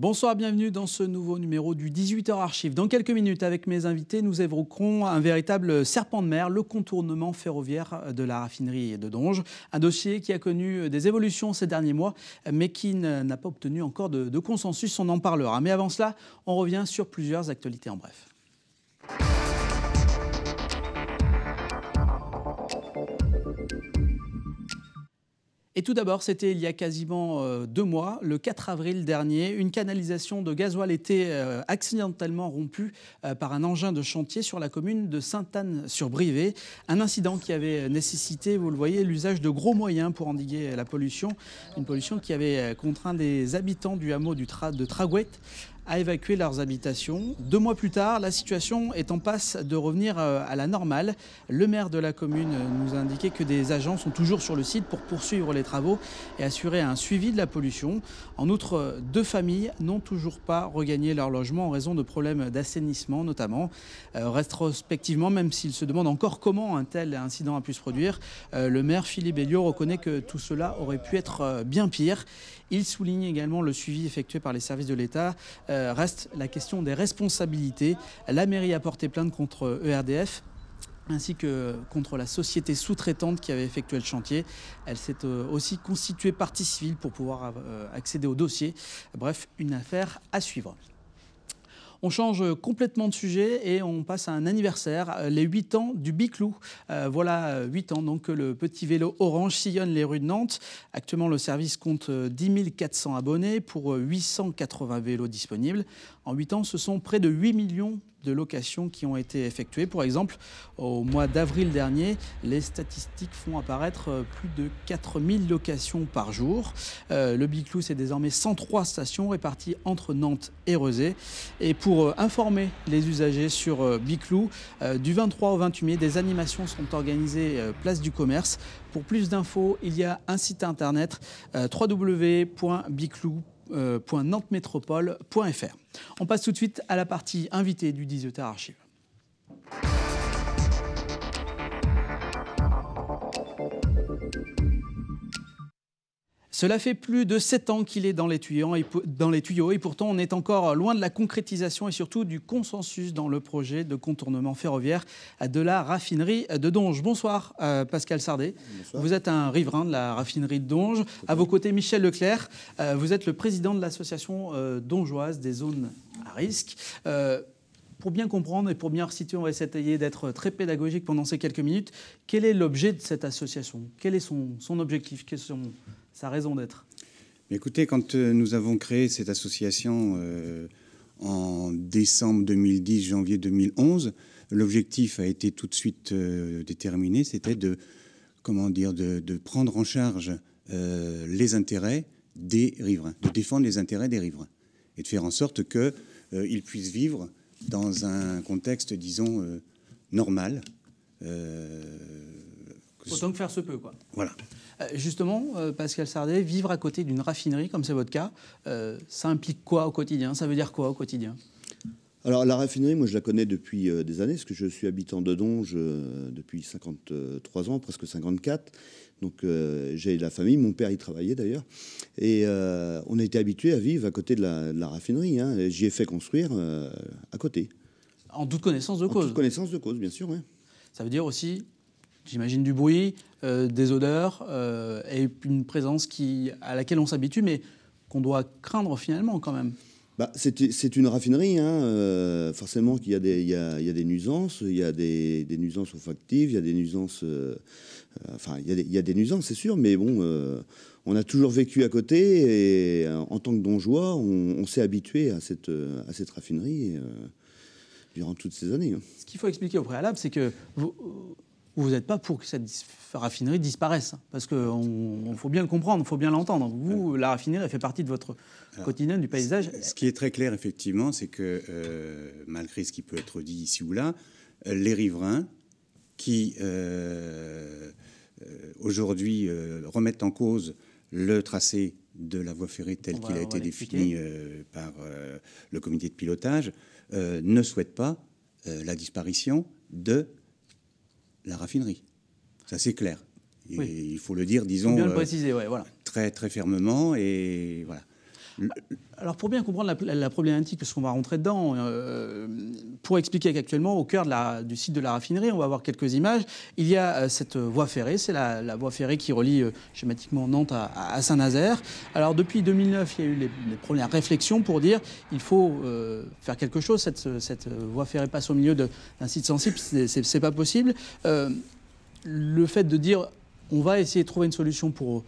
Bonsoir, bienvenue dans ce nouveau numéro du 18h Archive. Dans quelques minutes, avec mes invités, nous évoquerons un véritable serpent de mer, le contournement ferroviaire de la raffinerie de Donge. Un dossier qui a connu des évolutions ces derniers mois, mais qui n'a pas obtenu encore de, de consensus. On en parlera. Mais avant cela, on revient sur plusieurs actualités en bref. Et tout d'abord, c'était il y a quasiment euh, deux mois, le 4 avril dernier, une canalisation de gasoil était euh, accidentellement rompue euh, par un engin de chantier sur la commune de Sainte-Anne-sur-Brivé. Un incident qui avait nécessité, vous le voyez, l'usage de gros moyens pour endiguer la pollution. Une pollution qui avait contraint des habitants du hameau de Tragouette à évacuer leurs habitations. Deux mois plus tard, la situation est en passe de revenir euh, à la normale. Le maire de la commune nous a indiqué que des agents sont toujours sur le site pour poursuivre les travaux et assurer un suivi de la pollution. En outre, deux familles n'ont toujours pas regagné leur logement en raison de problèmes d'assainissement notamment. Euh, rétrospectivement, même s'il se demandent encore comment un tel incident a pu se produire, euh, le maire Philippe Elliot reconnaît que tout cela aurait pu être bien pire. Il souligne également le suivi effectué par les services de l'État. Euh, reste la question des responsabilités. La mairie a porté plainte contre ERDF ainsi que contre la société sous-traitante qui avait effectué le chantier. Elle s'est euh, aussi constituée partie civile pour pouvoir euh, accéder au dossier. Bref, une affaire à suivre. On change complètement de sujet et on passe à un anniversaire, euh, les 8 ans du Biclou. Euh, voilà 8 euh, ans donc le petit vélo orange sillonne les rues de Nantes. Actuellement, le service compte 10 400 abonnés pour 880 vélos disponibles. En 8 ans, ce sont près de 8 millions de locations qui ont été effectuées. Pour exemple, au mois d'avril dernier, les statistiques font apparaître euh, plus de 4000 locations par jour. Euh, le Biclou, c'est désormais 103 stations réparties entre Nantes et Rezé. Et pour euh, informer les usagers sur Biclou, du 23 au 28 mai, des animations sont organisées place du commerce. Pour plus d'infos, il y a un site internet www.biclou.com euh, On passe tout de suite à la partie invitée du 18 Archive. Cela fait plus de 7 ans qu'il est dans les, tuyaux et pourtant on est encore loin de la concrétisation et surtout du consensus dans le projet de contournement ferroviaire de la raffinerie de Donge. Bonsoir euh, Pascal Sardet, vous êtes un riverain de la raffinerie de Donge. À vos côtés Michel Leclerc, euh, vous êtes le président de l'association euh, dongeoise des zones à risque pour bien comprendre et pour bien resituer, on va essayer d'être très pédagogique pendant ces quelques minutes. Quel est l'objet de cette association Quel est son, objectif sa raison d'être Écoutez, quand euh, nous avons créé cette association euh, en décembre 2010, janvier 2011, l'objectif a été tout de suite euh, déterminé, c'était de, comment dire, de, prendre en charge les intérêts des riverains, de défendre les intérêts des riverains et de faire en sorte qu'ils ils puissent vivre dans un contexte, disons, normal, Autant que faire se peut, quoi. Voilà. Euh, justement, euh, Pascal Sardet, vivre à côté d'une raffinerie, comme c'est votre cas, euh, ça implique quoi au quotidien Ça veut dire quoi au quotidien Alors, la raffinerie, moi, je la connais depuis des années, parce que je suis habitant de Donge depuis 53 ans, presque 54. Donc, j'ai la famille, mon père y travaillait d'ailleurs. Et on a été habitué à vivre à côté de la, raffinerie. Hein. J'y ai fait construire à côté. En toute connaissance de cause En toute connaissance de cause, bien sûr, Ça veut dire aussi j'imagine du bruit, euh, des odeurs euh, et une présence qui, à laquelle on s'habitue, mais qu'on doit craindre finalement quand même. Bah, c'est une raffinerie, hein, euh, forcément qu'il y, y, y, a des nuisances, il y a des, nuisances olfactives, il y a des nuisances, enfin il y, a des, il y, a des, nuisances c'est sûr, mais bon, on a toujours vécu à côté et en tant que dongeois, on, on s'est habitué à cette, à cette raffinerie durant toutes ces années. Hein. Ce qu'il faut expliquer au préalable, c'est que vous, vous n'êtes pas pour que cette raffinerie disparaisse. Hein, parce qu'il faut bien le comprendre, il faut bien l'entendre. Vous, la raffinerie, fait partie de votre quotidien, du paysage. Ce qui est très clair, effectivement, c'est que, euh, malgré ce qui peut être dit ici ou là, euh, les riverains qui, euh, aujourd'hui, remettent en cause le tracé de la voie ferrée tel qu'il a été défini par le comité de pilotage, ne souhaitent pas la disparition de la raffinerie. Ça, c'est clair. Il faut le dire, disons. Bien euh, voilà. Très, très fermement. Et voilà. Ah, alors pour bien comprendre la, problématique, parce qu'on va rentrer dedans, euh, pour expliquer qu'actuellement, au cœur de la, du site de la raffinerie, on va avoir quelques images, il y a euh, cette euh, voie ferrée, c'est la, voie ferrée qui relie euh, schématiquement Nantes à, Saint-Nazaire. Alors depuis 2009, il y a eu les, premières réflexions pour dire il faut faire quelque chose, cette, cette, voie ferrée passe au milieu d'un site sensible, c'est pas possible. le fait de dire on va essayer de trouver une solution pour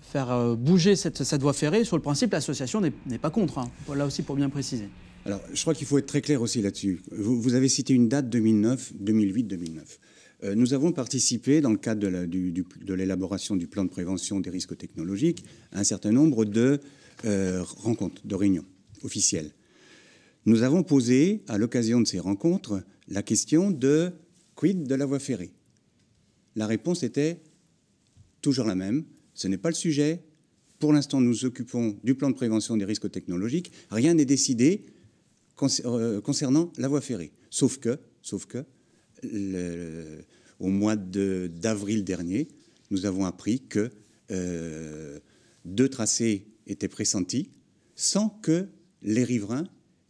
faire bouger cette, voie ferrée, sur le principe, l'association n'est pas contre. Hein. Là aussi, pour bien préciser. Alors, je crois qu'il faut être très clair aussi là-dessus. Vous, avez cité une date 2009, 2008, 2009. nous avons participé, dans le cadre de l'élaboration du, plan de prévention des risques technologiques, à un certain nombre de euh, rencontres, de réunions officielles. Nous avons posé, à l'occasion de ces rencontres, la question de quid de la voie ferrée. La réponse était toujours la même. Ce n'est pas le sujet. Pour l'instant, nous nous occupons du plan de prévention des risques technologiques. Rien n'est décidé. Euh, concernant la voie ferrée. Sauf que, sauf que au mois d'avril dernier, nous avons appris que euh, deux tracés étaient pressentis sans que les riverains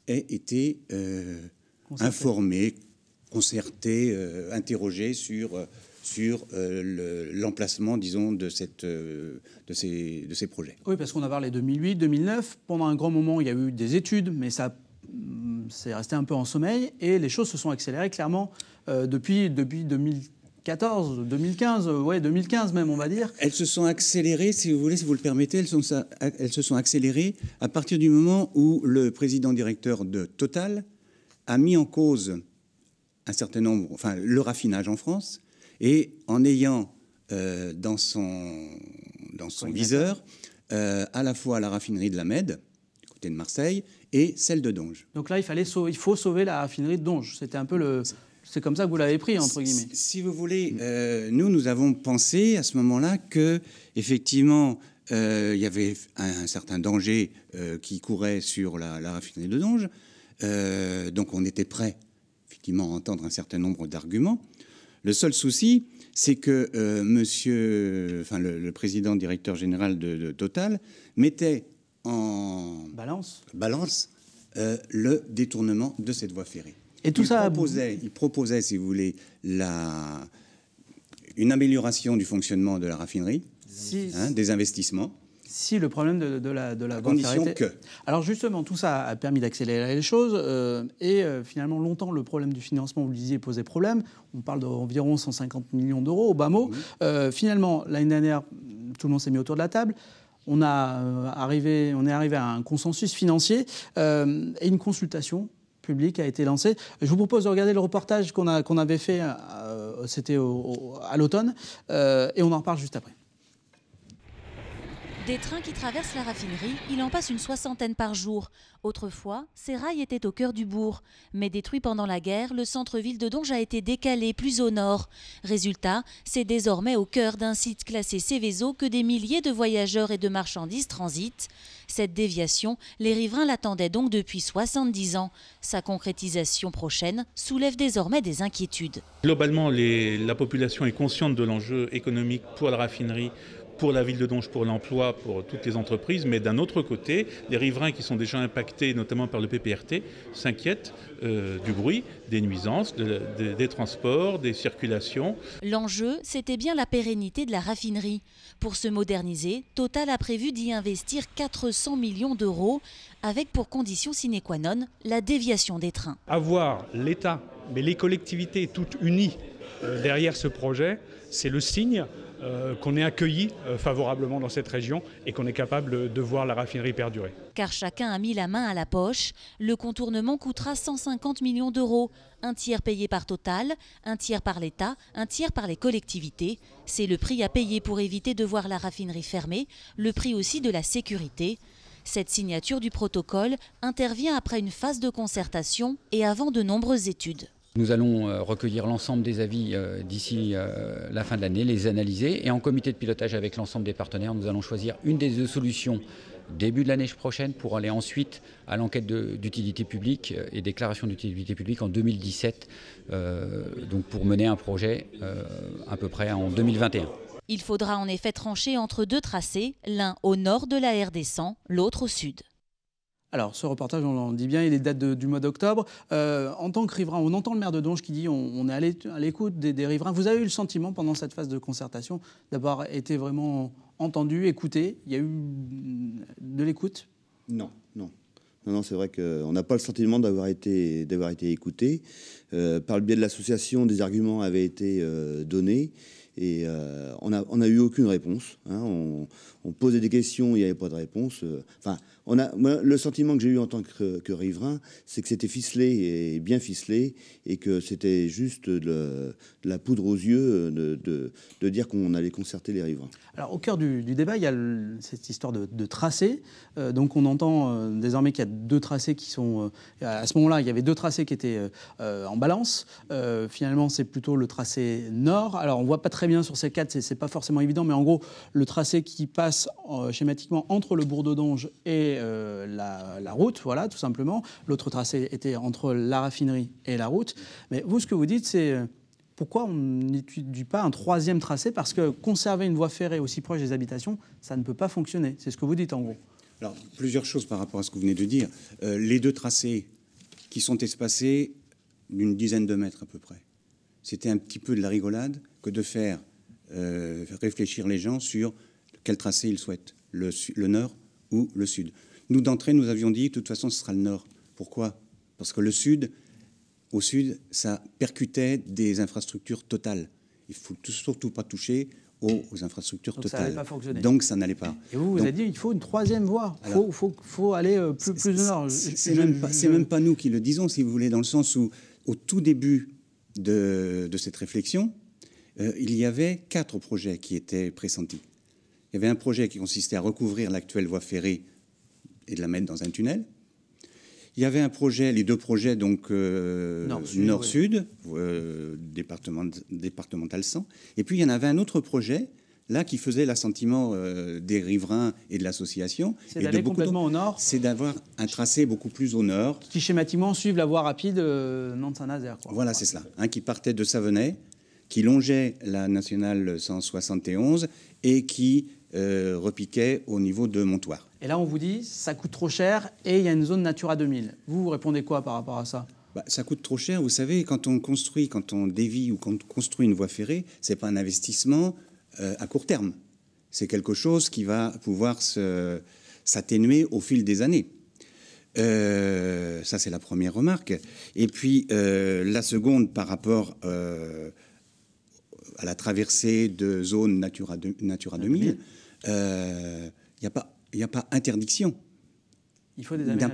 aient été euh, informés, concertés, interrogés sur, sur l'emplacement, disons, de, cette, de, ces, de ces projets. Oui, parce qu'on a parlé 2008, 2009. Pendant un grand moment, il y a eu des études, mais ça c'est resté un peu en sommeil et les choses se sont accélérées clairement euh, depuis, depuis 2014, 2015, euh, ouais, 2015 même, on va dire. Elles se sont accélérées, si vous voulez, si vous le permettez, elles, sont, elles se sont accélérées à partir du moment où le président-directeur de Total a mis en cause un certain nombre, enfin, le raffinage en France, et en ayant euh, dans son, dans son viseur à la fois la raffinerie de la Med, de Marseille, et celle de Donge. Donc là, il, fallait il faut sauver la raffinerie de Donge. C'était un peu le. C'est comme ça que vous l'avez pris, entre guillemets. Si, vous voulez, euh, nous, nous avons pensé à ce moment-là que, effectivement, euh, il y avait un, certain danger euh, qui courait sur la, raffinerie de Donge. donc on était prêt, effectivement, à entendre un certain nombre d'arguments. Le seul souci, c'est que monsieur, enfin, le, président directeur général de Total mettait en balance, balance euh, le détournement de cette voie ferrée. Et tout il ça proposait, il proposait, si vous voulez, la, une amélioration du fonctionnement de la raffinerie, hein, des investissements. Si le problème de, de la, de la que. Alors justement, tout ça a permis d'accélérer les choses euh, et euh, finalement longtemps le problème du financement, vous le disiez, posait problème. On parle d'environ 150 millions d'euros au bas mot. finalement, l'année dernière, tout le monde s'est mis autour de la table on, a, euh, arrivé, on est arrivé à un consensus financier euh, et une consultation publique a été lancée. Je vous propose de regarder le reportage qu'on avait fait, euh, c'était à l'automne, et on en reparle juste après. Des trains qui traversent la raffinerie, il en passe une soixantaine par jour. Autrefois, ces rails étaient au cœur du bourg. Mais détruit pendant la guerre, le centre-ville de Donge a été décalé plus au nord. Résultat, c'est désormais au cœur d'un site classé Céveso que des milliers de voyageurs et de marchandises transitent. Cette déviation, les riverains l'attendaient donc depuis 70 ans. Sa concrétisation prochaine soulève désormais des inquiétudes. Globalement, la population est consciente de l'enjeu économique pour la raffinerie, pour la ville de Donge, pour l'emploi, pour toutes les entreprises, mais d'un autre côté, les riverains qui sont déjà impactés, notamment par le PPRT, s'inquiètent euh, du bruit, des nuisances, des transports, des circulations. L'enjeu, c'était bien la pérennité de la raffinerie. Pour se moderniser, Total a prévu d'y investir 400 millions d'euros, avec pour condition sine qua non la déviation des trains. Avoir l'État, mais les collectivités toutes unies, euh, derrière ce projet, c'est le signe euh, qu'on est accueilli euh, favorablement dans cette région et qu'on est capable de voir la raffinerie perdurer. Car chacun a mis la main à la poche, le contournement coûtera 150 millions d'euros, un tiers payé par Total, un tiers par l'État, un tiers par les collectivités. C'est le prix à payer pour éviter de voir la raffinerie fermée, le prix aussi de la sécurité. Cette signature du protocole intervient après une phase de concertation et avant de nombreuses études. Nous allons euh, recueillir l'ensemble des avis euh, d'ici euh, la fin de l'année, les analyser et en comité de pilotage avec l'ensemble des partenaires, nous allons choisir une des deux solutions début de l'année prochaine pour aller ensuite à l'enquête d'utilité publique et déclaration d'utilité publique en 2017, donc pour mener un projet à peu près en 2021. Il faudra en effet trancher entre deux tracés, l'un au nord de la RD100, l'autre au sud alors, ce reportage, on l'en dit bien, il date de, du mois d'octobre. Euh, en tant que riverain, on entend le maire de Donge qui dit on, est allé à l'écoute des, riverains. Vous avez eu le sentiment pendant cette phase de concertation d'avoir été vraiment entendu, écouté Il y a eu de l'écoute Non, non. Non, non, c'est vrai qu'on n'a pas le sentiment d'avoir été, d'avoir été écouté. Euh, par le biais de l'association, des arguments avaient été euh, donnés et on n'a a eu aucune réponse. Hein. On, posait des questions, il n'y avait pas de réponse. Enfin, on a, le sentiment que j'ai eu en tant que, riverain, c'est que c'était ficelé et bien ficelé et que c'était juste de, la poudre aux yeux de, de, dire qu'on allait concerter les riverains. Alors au cœur du, débat, il y a cette histoire de, tracé. Euh, donc on entend euh, désormais qu'il y a deux tracés qui sont... Euh, à ce moment-là, il y avait deux tracés qui étaient en balance. finalement, c'est plutôt le tracé nord. Alors on voit pas très bien sur ces quatre, c'est pas forcément évident, mais en gros, le tracé qui passe schématiquement entre le bourg d'Odange et euh, la, route, voilà, tout simplement. L'autre tracé était entre la raffinerie et la route. Mais vous, ce que vous dites, c'est euh, pourquoi on n'étudie pas un troisième tracé Parce que conserver une voie ferrée aussi proche des habitations, ça ne peut pas fonctionner. C'est ce que vous dites en gros. Alors, plusieurs choses par rapport à ce que vous venez de dire. Euh, les deux tracés qui sont espacés d'une dizaine de mètres à peu près. C'était un petit peu de la rigolade que de faire réfléchir les gens sur quel tracé ils souhaitent, le, le nord ou le sud. Nous, d'entrée, nous avions dit, de toute façon, ce sera le nord. Pourquoi Parce que le sud, au sud, ça percutait des infrastructures totales. Il ne faut surtout pas toucher aux, infrastructures totales. Donc ça n'allait pas. Et vous, vous avez dit il faut une troisième voie. Il faut, aller euh, plus, au nord. C'est même, même, pas nous qui le disons, si vous voulez, dans le sens où, au tout début de, cette réflexion, euh, il y avait quatre projets qui étaient pressentis. Il y avait un projet qui consistait à recouvrir l'actuelle voie ferrée et de la mettre dans un tunnel. Il y avait un projet, les deux projets, donc euh, nord-sud, euh, département, départemental 100. Et puis il y en avait un autre projet, là, qui faisait l'assentiment euh, des riverains et de l'association. C'est d'aller complètement au nord. C'est d'avoir un tracé beaucoup plus au nord. Qui schématiquement suivent la voie rapide Nantes-Saint-Nazaire. Voilà, c'est cela. Un qui partait de Savenay, qui longeait la nationale 171 et qui euh, repiquait au niveau de Montoire. Et là, on vous dit, ça coûte trop cher et il y a une zone Natura 2000. Vous, vous répondez quoi par rapport à ça bah, ça coûte trop cher. Vous savez, quand on construit, quand on dévie ou quand on construit une voie ferrée, ce n'est pas un investissement euh, à court terme. C'est quelque chose qui va pouvoir s'atténuer au fil des années. Euh, ça, c'est la première remarque. Et puis, la seconde, par rapport à la traversée de zones Natura 2000, il euh, n'y a, pas, a pas interdiction. Il faut n'y a,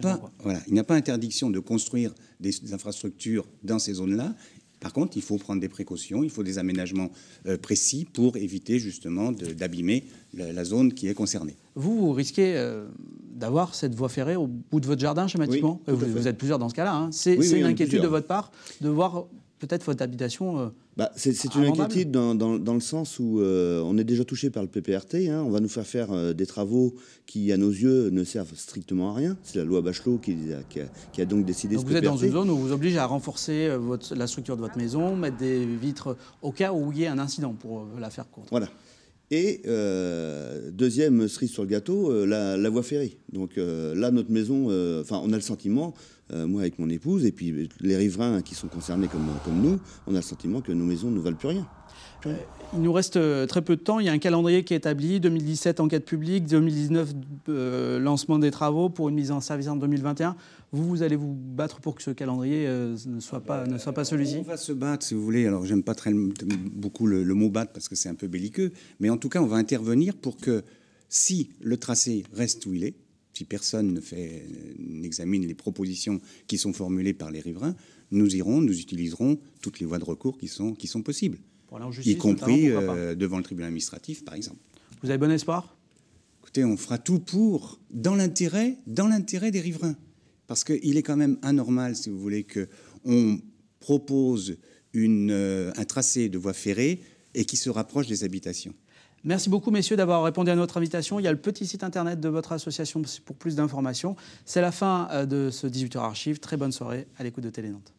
pas, interdiction de construire des, infrastructures dans ces zones-là. Par contre, il faut prendre des précautions, il faut des aménagements euh, précis pour éviter justement d'abîmer la, zone qui est concernée. Vous, risquez euh, d'avoir cette voie ferrée au bout de votre jardin schématiquement vous, êtes plusieurs dans ce cas-là. Hein. C'est une inquiétude de votre part de voir peut-être votre habitation... Euh, bah, c'est une inquiétude dans, le sens où euh, on est déjà touché par le PPRT. Hein. on va nous faire faire euh, des travaux qui, à nos yeux, ne servent strictement à rien. C'est la loi Bachelot qui, qui, a, donc décidé donc Vous êtes dans une zone où vous oblige à renforcer votre, la structure de votre maison, mettre des vitres au cas où il y ait un incident, pour la faire courte. Voilà. Et euh, deuxième cerise sur le gâteau, euh, la, voie ferrée. Donc euh, là, notre maison, enfin, on a le sentiment, moi avec mon épouse, et puis les riverains qui sont concernés comme, comme nous, on a le sentiment que nos maisons ne valent plus rien. Il nous reste très peu de temps. Il y a un calendrier qui est établi 2017 enquête publique, 2019 lancement des travaux pour une mise en service en 2021. Vous, vous allez vous battre pour que ce calendrier euh, ne soit pas, ne soit pas celui-ci On va se battre, si vous voulez. Alors, j'aime pas très beaucoup le, mot battre parce que c'est un peu belliqueux, mais en tout cas, on va intervenir pour que si le tracé reste où il est, si personne ne fait, euh, n'examine les propositions qui sont formulées par les riverains, nous irons, nous utiliserons toutes les voies de recours qui sont, qui sont possibles, y compris euh, devant le tribunal administratif, par exemple. Vous avez bon espoir Écoutez, on fera tout pour, dans l'intérêt, dans l'intérêt des riverains parce qu'il est quand même anormal, si vous voulez, qu'on propose euh, un tracé de voie ferrée et qui se rapproche des habitations. Merci beaucoup, messieurs, d'avoir répondu à notre invitation. Il y a le petit site internet de votre association pour plus d'informations. C'est la fin euh, de ce 18h Archive. Très bonne soirée à l'écoute de Télé Nantes.